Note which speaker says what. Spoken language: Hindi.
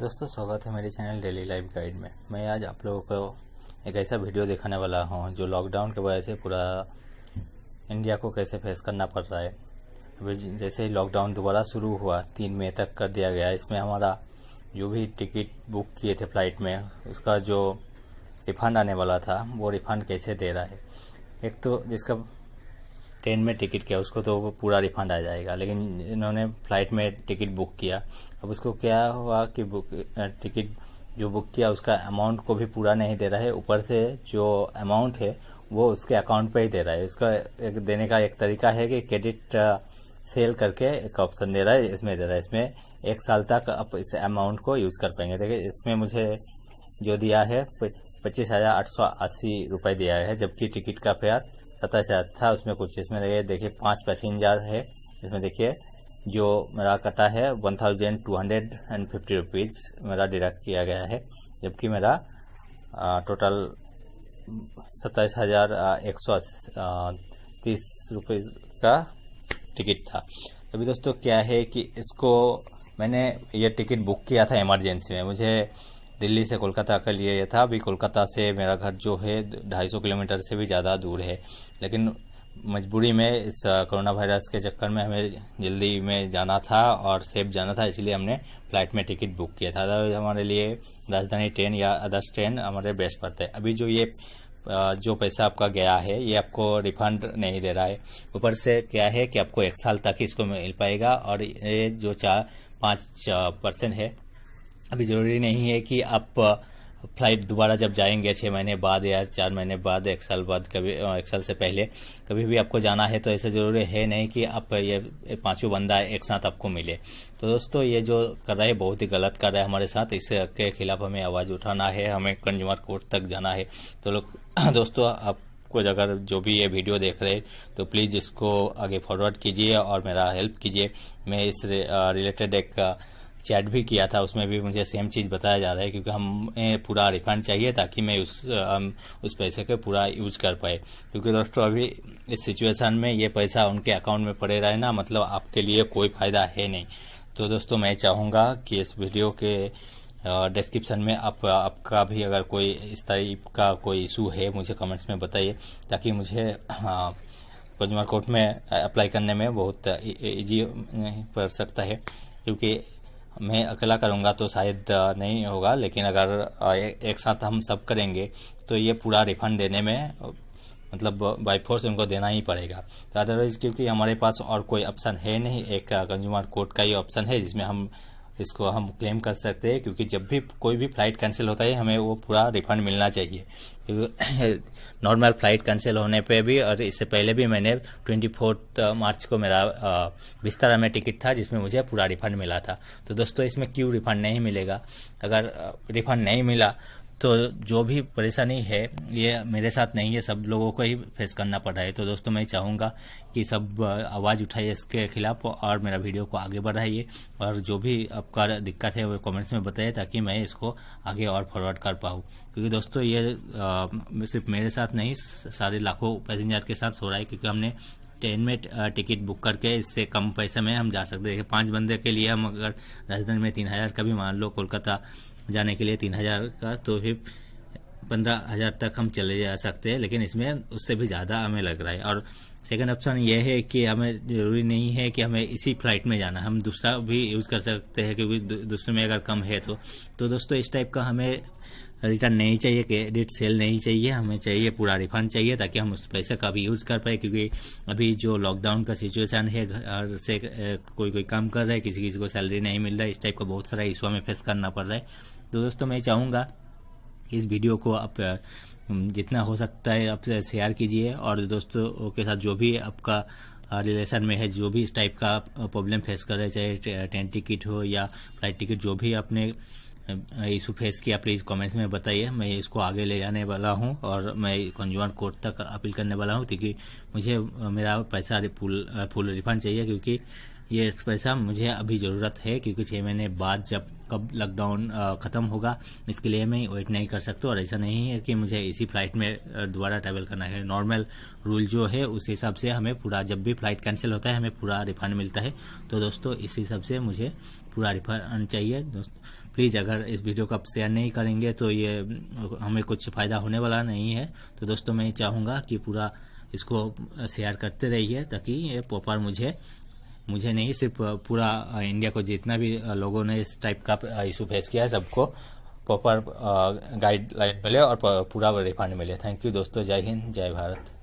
Speaker 1: दोस्तों स्वागत है मेरे चैनल डेली लाइफ गाइड में मैं आज आप लोगों को एक ऐसा वीडियो दिखाने वाला हूँ जो लॉकडाउन की वजह से पूरा इंडिया को कैसे फेस करना पड़ रहा है अभी जैसे ही लॉकडाउन दोबारा शुरू हुआ तीन मई तक कर दिया गया इसमें हमारा जो भी टिकट बुक किए थे फ्लाइट में उसका जो रिफंड आने वाला था वो रिफंड कैसे दे रहा है एक तो जिसका ट्रेन में टिकट किया उसको तो पूरा रिफंड आ जाएगा लेकिन इन्होंने फ्लाइट में टिकट बुक किया अब उसको क्या हुआ कि बुक टिकट जो बुक किया उसका अमाउंट को भी पूरा नहीं दे रहा है ऊपर से जो अमाउंट है वो उसके अकाउंट पे ही दे रहा है उसका एक देने का एक तरीका है कि क्रेडिट सेल करके एक ऑप्शन दे रहा है इसमें दे रहा है इसमें एक साल तक आप इस अमाउंट को यूज कर पाएंगे देखिए इसमें मुझे जो दिया है पच्चीस हजार आठ सौ अस्सी रुपये दिया है जबकि टिकट का फेयर सताईस हज़ार था उसमें कुछ इसमें देखिए देखिए पाँच पैसेंजर है इसमें देखिए जो मेरा कटा है one thousand two hundred and fifty rupees मेरा डिडक्ट किया गया है जबकि मेरा आ, टोटल सत्ताईस हज़ार एक सौ तीस रुपीज़ का टिकट था अभी दोस्तों क्या है कि इसको मैंने ये टिकट बुक किया था इमरजेंसी में मुझे दिल्ली से कोलकाता के लिए यह था अभी कोलकाता से मेरा घर जो है सौ किलोमीटर से भी ज़्यादा दूर है लेकिन मजबूरी में इस कोरोना वायरस के चक्कर में हमें जल्दी में जाना था और सेफ जाना था इसलिए हमने फ़्लाइट में टिकट बुक किया था अदरवाइज हमारे लिए राजधानी ट्रेन या अदर्स ट्रेन हमारे बेस्ट पड़ते हैं अभी जो ये जो पैसा आपका गया है ये आपको रिफंड नहीं दे रहा है ऊपर से क्या है कि आपको एक साल तक इसको मिल पाएगा और ये जो चार पाँच परसेंट है अभी ज़रूरी नहीं है कि आप फ्लाइट दोबारा जब जाएंगे छः महीने बाद या चार महीने बाद एक साल बाद कभी एक साल से पहले कभी भी आपको जाना है तो ऐसा ज़रूरी है नहीं कि आप ये पांचों बंदा एक साथ आपको मिले तो दोस्तों ये जो कर रहा है बहुत ही गलत कर रहा है हमारे साथ इसके खिलाफ हमें आवाज़ उठाना है हमें कंज्यूमर कोर्ट तक जाना है तो लोग दोस्तों आप कुछ अगर जो भी ये वीडियो देख रहे तो प्लीज़ इसको आगे फॉरवर्ड कीजिए और मेरा हेल्प कीजिए मैं इस रिलेटेड एक चैट भी किया था उसमें भी मुझे सेम चीज़ बताया जा रहा है क्योंकि हमें पूरा रिफंड चाहिए ताकि मैं उस हम उस पैसे का पूरा यूज कर पाए क्योंकि दोस्तों अभी इस सिचुएशन में ये पैसा उनके अकाउंट में पड़े रहे ना मतलब आपके लिए कोई फ़ायदा है नहीं तो दोस्तों मैं चाहूँगा कि इस वीडियो के डिस्क्रिप्शन में आप आपका भी अगर कोई इस टाइप का कोई इशू है मुझे कमेंट्स में बताइए ताकि मुझे कंज्यूमर कोर्ट में अप्लाई करने में बहुत इजी e-, पड़ सकता है क्योंकि मैं अकेला करूंगा तो शायद नहीं होगा लेकिन अगर एक साथ हम सब करेंगे तो ये पूरा रिफंड देने में मतलब बाई फोर्स उनको देना ही पड़ेगा अदरवाइज़ क्योंकि हमारे पास और कोई ऑप्शन है नहीं एक कंज्यूमर कोर्ट का ही ऑप्शन है जिसमें हम इसको हम क्लेम कर सकते हैं क्योंकि जब भी कोई भी फ्लाइट कैंसिल होता है हमें वो पूरा रिफंड मिलना चाहिए नॉर्मल फ्लाइट कैंसिल होने पे भी और इससे पहले भी मैंने ट्वेंटी फोर्थ मार्च को मेरा बिस्तरा में टिकट था जिसमें मुझे पूरा रिफंड मिला था तो दोस्तों इसमें क्यों रिफंड नहीं मिलेगा अगर रिफंड नहीं मिला तो जो भी परेशानी है ये मेरे साथ नहीं है सब लोगों को ही फेस करना पड़ रहा है तो दोस्तों मैं चाहूँगा कि सब आवाज़ उठाइए इसके खिलाफ और मेरा वीडियो को आगे बढ़ाइए और जो भी आपका दिक्कत है वो कमेंट्स में बताइए ताकि मैं इसको आगे और फॉरवर्ड कर पाऊँ क्योंकि दोस्तों ये सिर्फ मेरे साथ नहीं सारे लाखों पैसेंजर के साथ हो रहा है क्योंकि हमने ट्रेन में टिकट बुक करके इससे कम पैसे में हम जा सकते हैं पांच बंदे के लिए हम अगर राजधानी में तीन हज़ार का भी मान लो कोलकाता जाने के लिए तीन हजार का तो भी पंद्रह हजार तक हम चले जा सकते हैं लेकिन इसमें उससे भी ज़्यादा हमें लग रहा है और सेकंड ऑप्शन यह है कि हमें जरूरी नहीं है कि हमें इसी फ्लाइट में जाना हम दूसरा भी यूज़ कर सकते हैं क्योंकि दूसरे में अगर कम है तो तो दोस्तों इस टाइप का हमें रिटर्न नहीं चाहिए क्रेडिट सेल नहीं चाहिए हमें चाहिए पूरा रिफंड चाहिए ताकि हम उस पैसे का भी यूज़ कर पाए क्योंकि अभी जो लॉकडाउन का सिचुएशन है घर से कोई कोई काम कर रहा है किसी किसी को सैलरी नहीं मिल रहा है इस टाइप का बहुत सारा इशू हमें फेस करना पड़ रहा है तो दोस्तों मैं चाहूँगा इस वीडियो को आप जितना हो सकता है आप शेयर कीजिए और दोस्तों के साथ जो भी आपका रिलेशन में है जो भी इस टाइप का प्रॉब्लम फेस कर रहे चाहे ट्रेन टिकट हो या फ्लाइट टिकट जो भी आपने इशू फेस किया प्लीज़ कमेंट्स में बताइए मैं इसको आगे ले जाने वाला हूं और मैं कंज्यूमर कोर्ट तक अपील करने वाला हूं क्योंकि मुझे मेरा पैसा फुल फुल रिफंड चाहिए क्योंकि ये पैसा मुझे अभी ज़रूरत है क्योंकि छः महीने बाद जब कब लॉकडाउन ख़त्म होगा इसके लिए मैं वेट नहीं कर सकता और ऐसा नहीं है कि मुझे इसी फ्लाइट में दोबारा ट्रैवल करना है नॉर्मल रूल जो है उस हिसाब से हमें पूरा जब भी फ्लाइट कैंसिल होता है हमें पूरा रिफंड मिलता है तो दोस्तों इस हिसाब से मुझे पूरा रिफंड चाहिए दोस्तों प्लीज़ अगर इस वीडियो को शेयर नहीं करेंगे तो ये हमें कुछ फ़ायदा होने वाला नहीं है तो दोस्तों मैं चाहूँगा कि पूरा इसको शेयर करते रहिए ताकि ये प्रॉपर मुझे मुझे नहीं सिर्फ पूरा इंडिया को जितना भी लोगों ने इस टाइप का इशू फेस किया है सबको प्रॉपर गाइडलाइन मिले और पूरा रिफंड मिले थैंक यू दोस्तों जय हिंद जय भारत